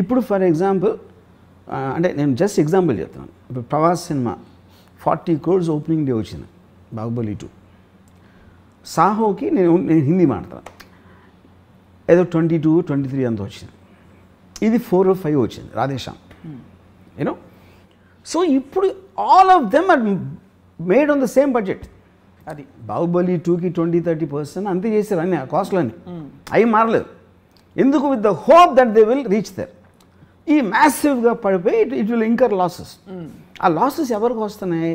ఇప్పుడు for example అంటే నేను జస్ట్ ఎగ్జాంపుల్ చెప్తాను ఇప్పుడు Prabhas cinema forty crores opening day వచ్చింది బాహుబలి టూ సాహోకి నేను నేను హిందీ మాడతాను ఏదో ట్వంటీ టూ ట్వంటీ త్రీ అంత వచ్చింది ఇది ఫోర్ ఫైవ్ వచ్చింది రాధేశ్యామ్ యూనో సో ఇప్పుడు all of them are made on the same budget అది బాహుబలి టూకి ట్వంటీ థర్టీ పర్సెంట్ అంతే చేశారు అన్ని కాస్ట్లో అన్ని hmm. అవి మారలేదు ఎందుకు with the hope that they will reach there ఈ మ్యాసివ్గా పడిపోయి it it will incur losses ఆ లాసెస్ ఎవరికి వస్తున్నాయి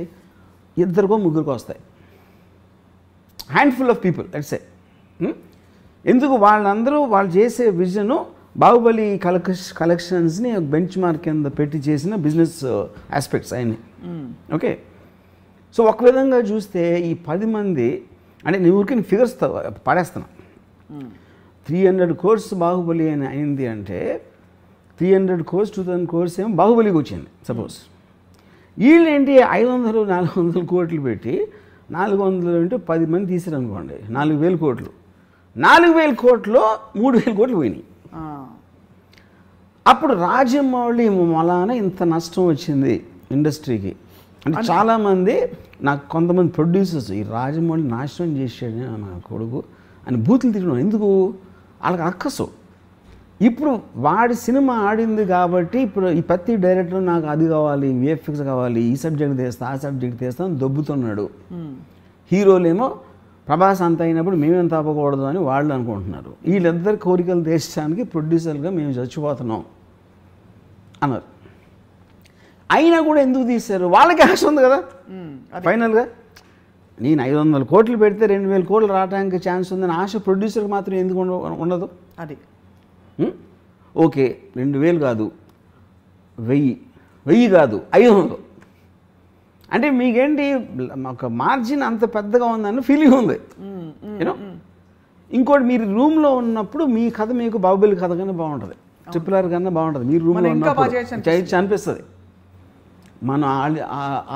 ఇద్దరికో ముగ్గురికి వస్తాయి హ్యాండ్ఫుల్ ఆఫ్ పీపుల్ ఏ ఎందుకు వాళ్ళందరూ వాళ్ళు చేసే విజను బాహుబలి కలెక్ష కలెక్షన్స్ని బెంచ్ మార్క్ కింద పెట్టి చేసిన బిజినెస్ ఆస్పెక్ట్స్ uh, అయినాయి ఓకే hmm. సో ఒక విధంగా చూస్తే ఈ పది మంది అంటే నేను ఊరికి ఫిగర్స్ పడేస్తున్నా త్రీ హండ్రెడ్ కోర్స్ బాహుబలి అని అయింది అంటే three hundred crores two thousand crores ఏమో బాహుబలికి వచ్చింది సపోజ్ వీళ్ళు ఏంటి ఐదు వందలు నాలుగు వందల కోట్లు పెట్టి నాలుగు వందలు అంటే పది మంది తీసారనుకోండి నాలుగు వేల కోట్లు నాలుగు వేల కోట్లు మూడు వేల కోట్లు పోయినాయి అప్పుడు రాజమౌళి మొలాన ఇంత నష్టం వచ్చింది ఇండస్ట్రీకి అంటే చాలామంది నాకు కొంతమంది ప్రొడ్యూసర్స్ ఈ రాజమౌళి నాశనం చేసాడు నా కొడుకు అని బూతులు తిరిగిన ఎందుకు వాళ్ళకి అక్కసు ఇప్పుడు వాడి సినిమా ఆడింది కాబట్టి ఇప్పుడు ఈ ప్రతి డైరెక్టర్ నాకు అది కావాలి విఎఫ్ఎక్స్ కావాలి ఈ సబ్జెక్ట్ తెస్తా ఆ సబ్జెక్ట్ తెస్తా అని దొబ్బుతున్నాడు hmm. హీరోలేమో ప్రభాస్ అంత అయినప్పుడు మేమేం తప్పకూడదు అని వాళ్ళు అనుకుంటున్నారు వీళ్ళందరి కోరికలు తీర్చడానికి ప్రొడ్యూసర్గా మేము చచ్చిపోతున్నాం అన్నారు అయినా కూడా ఎందుకు తీశారు వాళ్ళకి ఆశ ఉంది కదా ఫైనల్గా hmm, నేను ఐదు వందల కోట్లు పెడితే రెండు వేల కోట్లు రావడానికి ఛాన్స్ ఉందని ఆశ ప్రొడ్యూసర్కి మాత్రం ఎందుకు ఉండదు అది ఓకే రెండు వేలు కాదు వెయ్యి వెయ్యి కాదు ఐదు వందలు అంటే మీకేంటి ఒక మార్జిన్ అంత పెద్దగా ఉందని ఫీలింగ్ ఉంది యూనో ఇంకోటి మీరు రూమ్లో ఉన్నప్పుడు మీ కథ మీకు బాహుబలి కథ కన్నా బాగుంటుంది ట్రిపుల్ కన్నా బాగుంటుంది మీరు రూమ్లో చేయొచ్చు అనిపిస్తుంది మనం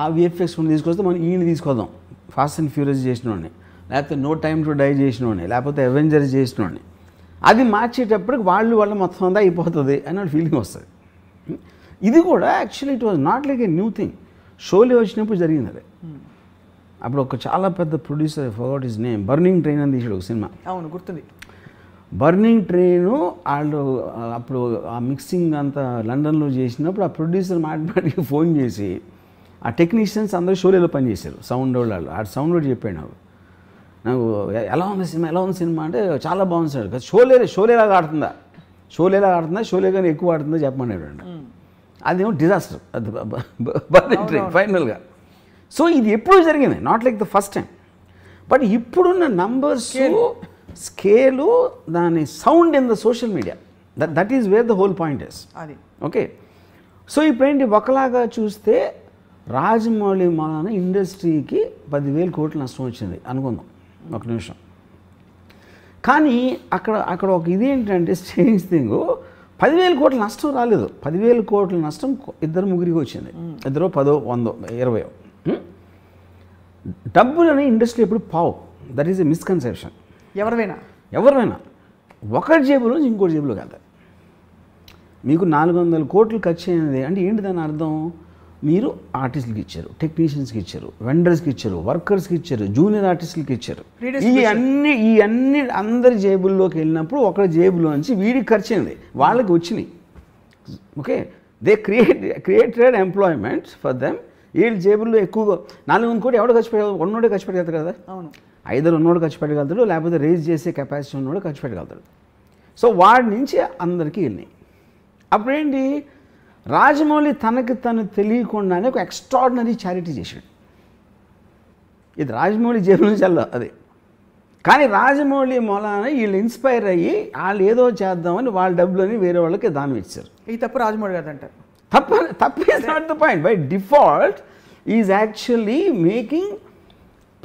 ఆ విఎఫ్ఎక్స్ తీసుకొస్తే మనం ఈయన తీసుకొద్దాం ఫాస్ట్ అండ్ ఫ్యూరియస్ చేసిన వాడిని లేకపోతే నో టైమ్ టు డై చేసిన వాడిని లేకపోతే అవెంజర్ చేసిన వాడిని అది మార్చేటప్పటికి వాళ్ళు వాళ్ళ మొత్తం అంతా అయిపోతుంది అని ఫీలింగ్ వస్తుంది ఇది కూడా actually it was not like a new thing Sholay వచ్చినప్పుడు జరిగింది అదే అప్పుడు ఒక చాలా పెద్ద ప్రొడ్యూసర్ ఫర్వర్ట్ ఇస్ నేమ్ బర్నింగ్ ట్రైన్ అని తీసాడు ఒక సినిమా అవును గుర్తుంది బర్నింగ్ ట్రైను వాళ్ళు అప్పుడు ఆ మిక్సింగ్ అంతా లండన్లో చేసినప్పుడు ఆ ప్రొడ్యూసర్ మాట్లాడికి ఫోన్ చేసి ఆ టెక్నీషియన్స్ అందరూ షోలేలో పనిచేశారు సౌండ్ వాళ్ళు ఆ సౌండ్ చెప్పాడు నాకు ఎలా ఉంది సినిమా ఎలా ఉంది సినిమా అంటే చాలా బాగుంది సార్ షోలే షోలేలాగా ఆడుతుందా షోలేలాగా ఆడుతుందా షోలే కానీ ఎక్కువ ఆడుతుందా చెప్పమన్నాడు అండి అదేమో డిజాస్టర్ అది బర్త్ ఫైనల్గా సో ఇది ఎప్పుడు జరిగింది not like the first time but ఇప్పుడున్న నంబర్స్ స్కేలు దాని sound in the social media that that is where the whole point is అది ఓకే సో ఇప్పుడేంటి ఒకలాగా చూస్తే రాజమౌళి మన ఇండస్ట్రీకి పదివేల కోట్లు నష్టం వచ్చింది అనుకుందాం ఒక నిమిషం కానీ అక్కడ అక్కడ ఒక ఇది ఏంటంటే స్ట్రేంజ్ థింగ్ పదివేల కోట్ల నష్టం రాలేదు పదివేల కోట్ల నష్టం ఇద్దరు ముగ్గురికి వచ్చింది ఇద్దరు పదో వందో ఇరవై డబ్బులు అనే ఇండస్ట్రీ ఎప్పుడు పావు దట్ ఈస్ ఎ మిస్కన్సెప్షన్ ఎవరివైనా ఎవరివైనా ఒకటి జేబులో నుంచి ఇంకోటి జేబులోకి వెళ్తాయి మీకు నాలుగు వందల కోట్లు ఖర్చు అయినది అంటే ఏంటి దాని అర్థం మీరు ఆర్టిస్టులకి ఇచ్చారు టెక్నీషియన్స్కి ఇచ్చారు వెండర్స్కి ఇచ్చారు వర్కర్స్కి ఇచ్చారు జూనియర్ ఆర్టిస్టులకి ఇచ్చారు ఈ అన్ని ఈ అన్ని అందరి జేబుల్లోకి వెళ్ళినప్పుడు ఒకరి జేబులో నుంచి వీడికి ఖర్చు అయింది వాళ్ళకి వచ్చినాయి okay they create created employment for them వీళ్ళ జేబుల్లో ఎక్కువగా నాలుగు వంద కోటి ఎవడు ఖర్చు పెట్టగలదు ఉన్నోడే ఖర్చు పెట్టగలుగుతారు కదా అవును ఐదు ఉన్నోడు ఖర్చు పెట్టగలుగుతాడు లేకపోతే రేజ్ చేసే కెపాసిటీ ఉన్నోడు ఖర్చు పెట్టగలుగుతాడు సో వాడి నుంచి అందరికీ వెళ్ళినాయి అప్పుడేంటి రాజమౌళి తనకి తను తెలియకుండానే ఒక ఎక్స్ట్రాడినరీ చారిటీ చేశాడు ఇది రాజమౌళి జేబు నుంచి అది కానీ రాజమౌళి మూలాన వీళ్ళు ఇన్స్పైర్ అయ్యి వాళ్ళు ఏదో చేద్దామని వాళ్ళ డబ్బులని వేరే వాళ్ళకి దానం ఇచ్చారు ఈ తప్పు రాజమౌళి కదంటారు తప్ప తప్పు is not the point by default is actually making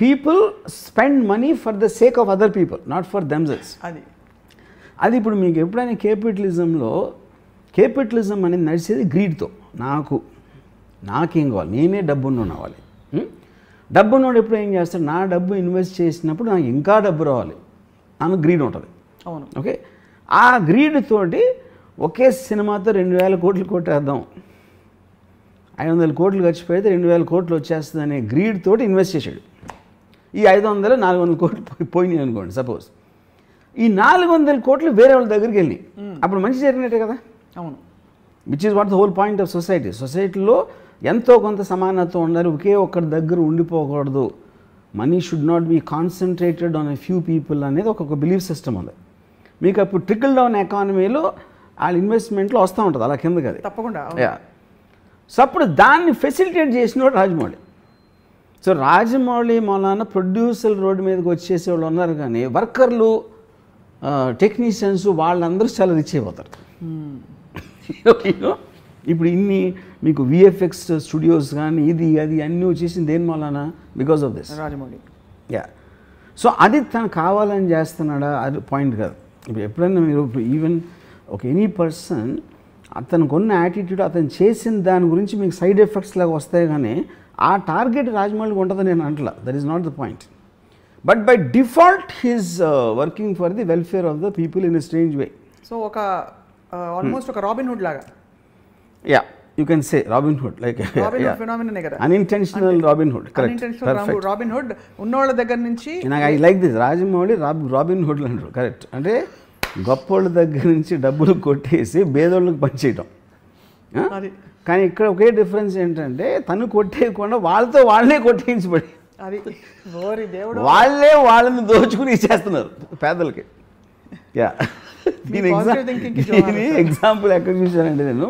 people spend money for the sake of other people not for themselves అది అది ఇప్పుడు మీకు ఎప్పుడైనా క్యాపిటలిజంలో కేపిటలిజం అనేది నడిచేది గ్రీడ్తో నాకు నాకేం కావాలి నేనే డబ్బున్న డబ్బు డబ్బున్నోడు ఎప్పుడు ఏం చేస్తాడు నా డబ్బు ఇన్వెస్ట్ చేసినప్పుడు నాకు ఇంకా డబ్బు రావాలి నాకు గ్రీడ్ ఉంటుంది అవును ఓకే ఆ గ్రీడ్ తోటి ఒకే సినిమాతో రెండు వేల కోట్లు కొట్టేద్దాం ఐదు వందల కోట్లు ఖర్చు పెడితే రెండు వేల కోట్లు వచ్చేస్తుంది అనే గ్రీడ్ తోటి ఇన్వెస్ట్ చేశాడు ఈ ఐదు వందలు నాలుగు వందల కోట్లు పోయినాయి అనుకోండి సపోజ్ ఈ నాలుగు వందల కోట్లు వేరే వాళ్ళ దగ్గరికి వెళ్ళినాయి అప్పుడు మంచి జరిగినట్టే కదా అవును which is what the whole point of society సొసైటీలో ఎంతో కొంత సమానత్వం ఉండాలి ఒకే ఒక్కరి దగ్గర ఉండిపోకూడదు money should not be concentrated on a few people అనేది ఒక బిలీఫ్ సిస్టమ్ ఉంది మీకు అప్పుడు ట్రికిల్ డౌన్ ఎకానమీలో వాళ్ళ ఇన్వెస్ట్మెంట్లో వస్తూ ఉంటుంది అలా కిందకి కదా తప్పకుండా సో అప్పుడు దాన్ని ఫెసిలిటేట్ చేసినవాడు రాజమౌళి సో రాజమౌళి మొలాన ప్రొడ్యూసర్ రోడ్డు మీదకి వచ్చేసే వాళ్ళు ఉన్నారు కానీ వర్కర్లు టెక్నీషియన్స్ వాళ్ళందరూ చాలా రిచ్ అయిపోతారు hmm. ఇప్పుడు ఇన్ని మీకు విఎఫ్ఎక్స్ స్టూడియోస్ కానీ ఇది అది అన్నీ వచ్చేసింది దేని వలన because of this Rajamouli yeah so అది తను కావాలని చేస్తున్నాడా అది పాయింట్ కాదు ఇప్పుడు ఎప్పుడైనా మీరు ఈవెన్ ఒక ఎనీ పర్సన్ అతనికి ఉన్న యాటిట్యూడ్ అతను చేసిన దాని గురించి మీకు సైడ్ ఎఫెక్ట్స్ లాగా వస్తాయి కానీ ఆ టార్గెట్ రాజమౌళికి ఉంటుంది నేను అంటలా that is not the point but by default he's working for the welfare of the people in a strange way so ఒక ఆల్మోస్ట్ ఒక రాబిన్ హుడ్ లాగా yeah you can say Robin Hood like unintentional Robin Hood Robin Hood ఉన్నోళ్ళ దగ్గర నుంచి నాకు I like this Rajamouli Robin Hood అంటారు correct అంటే గొప్పోళ్ళ దగ్గర నుంచి డబ్బులు కొట్టేసి బేదోళ్ళకి పనిచేయటం కానీ ఇక్కడ ఒకే డిఫరెన్స్ ఏంటంటే తను కొట్టేయకుండా వాళ్ళతో వాళ్ళే కొట్టేయించబడి అది వాళ్ళే వాళ్ళని దోచుకుని ఇచ్చేస్తున్నారు పేదలకి యా దీని దీని ఎగ్జాంపుల్ ఎక్కడ చూశానంటే నేను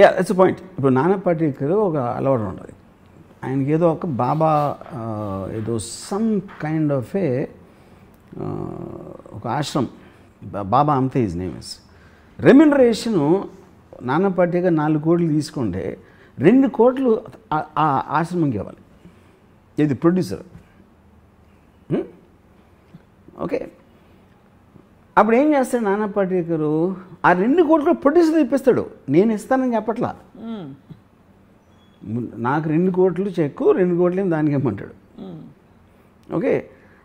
యా ఇట్స్ పాయింట్ ఇప్పుడు నాన్న పాటేకర్ ఒక అలవాటు ఉంటుంది ఆయనకి ఏదో ఒక బాబా ఏదో సమ్ కైండ్ ఆఫ్ ఏ ఒక ఆశ్రమ్ బాబా అంతే ఈజ్ నేమ్ ఇస్ రెమ్యునరేషను నాన్న పాటేకర్ నాలుగు కోట్లు తీసుకుంటే రెండు కోట్లు ఆ ఆశ్రమంకి ఇవ్వాలి ఇది ప్రొడ్యూసర్ ఓకే అప్పుడు ఏం చేస్తాడు నానా పాటేకరు ఆ రెండు కోట్లు ప్రొడ్యూసర్ ఇప్పిస్తాడు నేను ఇస్తానని చెప్పట్లా నాకు రెండు కోట్లు చెక్కు రెండు కోట్లు ఏం దానికి ఇమ్మంటాడు ఓకే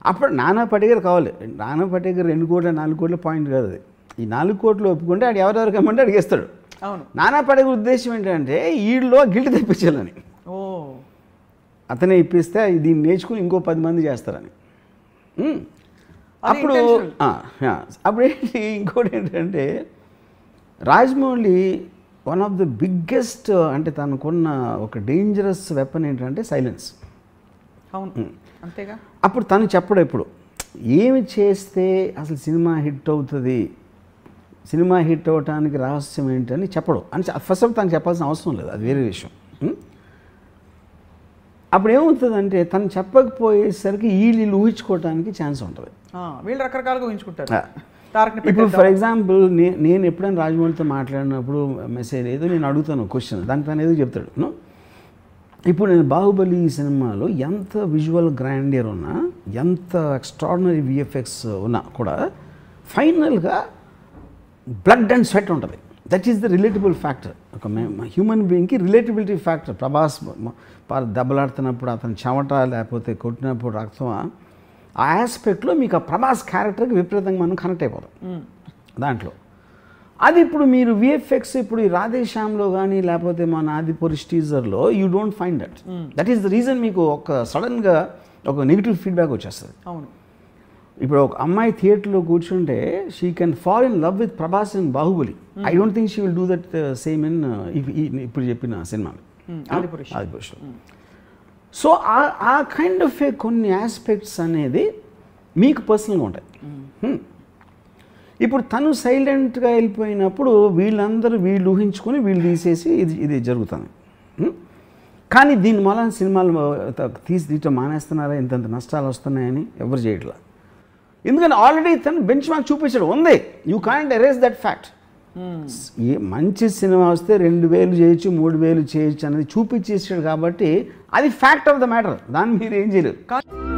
అప్పుడు నానా పాటికర్ కావాలి నానా పటేకర్ రెండు కోట్ల నాలుగు కోట్ల పాయింట్ కాదు అది ఈ నాలుగు కోట్లు ఒప్పుకుంటే ఆడు ఎవరెవరికి ఇమ్మంటే అడిగేస్తాడు అవును నానా పటేకర్ ఉద్దేశం ఏంటంటే వీళ్ళలో గిల్ట్ తెప్పించాలని అతనే ఇప్పిస్తే దీన్ని నేర్చుకుని ఇంకో పది మంది చేస్తారని అప్పుడు అప్పుడు ఏంటి ఇంకోటి ఏంటంటే Rajamouli one of the biggest అంటే తనకున్న ఒక డేంజరస్ వెపన్ ఏంటంటే సైలెన్స్ అవును అంతేగా అప్పుడు తను చెప్పడం ఇప్పుడు ఏమి చేస్తే అసలు సినిమా హిట్ అవుతుంది సినిమా హిట్ అవ్వటానికి రహస్యం ఏంటని చెప్పడం అని ఫస్ట్ ఆఫ్ తను చెప్పాల్సిన అవసరం లేదు అది వేరే విషయం అప్పుడు ఏమవుతుందంటే తను చెప్పకపోయేసరికి వీళ్ళు ఊహించుకోవడానికి ఛాన్స్ ఉంటుంది వీళ్ళు రకరకాలుగా ఊహించుకుంటారు ఇప్పుడు ఫర్ ఎగ్జాంపుల్ నేను ఎప్పుడైనా రాజమౌళితో మాట్లాడినప్పుడు మెసేజ్ ఏదో నేను అడుగుతాను క్వశ్చన్ దానికి తను ఏదో చెప్తాడు ఇప్పుడు నేను బాహుబలి సినిమాలో ఎంత విజువల్ గ్రాండియర్ ఉన్నా ఎంత ఎక్స్ట్రాడినరీ విఎఫ్ఎక్స్ ఉన్నా కూడా ఫైనల్గా బ్లడ్ అండ్ స్వెట్ ఉంటుంది that is the relatable factor ఒక హ్యూమన్ బీయింగ్కి రిలేటబిలిటీ ఫ్యాక్టర్ ప్రభాస్ దెబ్బలాడుతున్నప్పుడు అతను చెమట లేకపోతే కొట్టినప్పుడు రక్తమా ఆ ఆస్పెక్ట్లో మీకు ఆ ప్రభాస్ క్యారెక్టర్కి విపరీతంగా మనం కనెక్ట్ అయిపోతాం దాంట్లో అది ఇప్పుడు మీరు విఎఫ్ఎక్స్ ఇప్పుడు ఈ రాధేశ్యామ్లో కానీ లేకపోతే మన ఆదిపురుష్ టీజర్లో you don't find that that is the reason మీకు ఒక సడన్గా ఒక నెగిటివ్ ఫీడ్బ్యాక్ వచ్చేస్తుంది అవును ఇప్పుడు ఒక అమ్మాయి థియేటర్లో కూర్చుంటే she can fall in love with Prabhas in Baahubali I don't think she will do that same in ఇప్పుడు చెప్పిన సినిమాలు ఆదిపురుష్ ఆదిపురుష్లో so uh kind of a కొన్ని ఆస్పెక్ట్స్ అనేది మీకు పర్సనల్గా ఉంటాయి hmm. Hmm. ఇప్పుడు తను సైలెంట్గా వెళ్ళిపోయినప్పుడు వీళ్ళందరూ వీళ్ళు ఊహించుకొని వీళ్ళు తీసేసి ఇది ఇది జరుగుతుంది hmm. కానీ దీని వలన సినిమాలు తీయటం మానేస్తున్నారా ఇంతంత నష్టాలు వస్తున్నాయని ఎవరు చేయట్లా ఎందుకంటే ఆల్రెడీ తను బెంచ్ మార్క్ చూపించాడు ఉంది you can't erase that fact ఈ hmm. మంచి సినిమా వస్తే రెండు వేలు చేయొచ్చు మూడు వేలు చేయొచ్చు అనేది చూపించేసాడు కాబట్టి అది ఫ్యాక్ట్ ఆఫ్ ద మ్యాటర్ దాన్ని మీరు ఏం చేయరు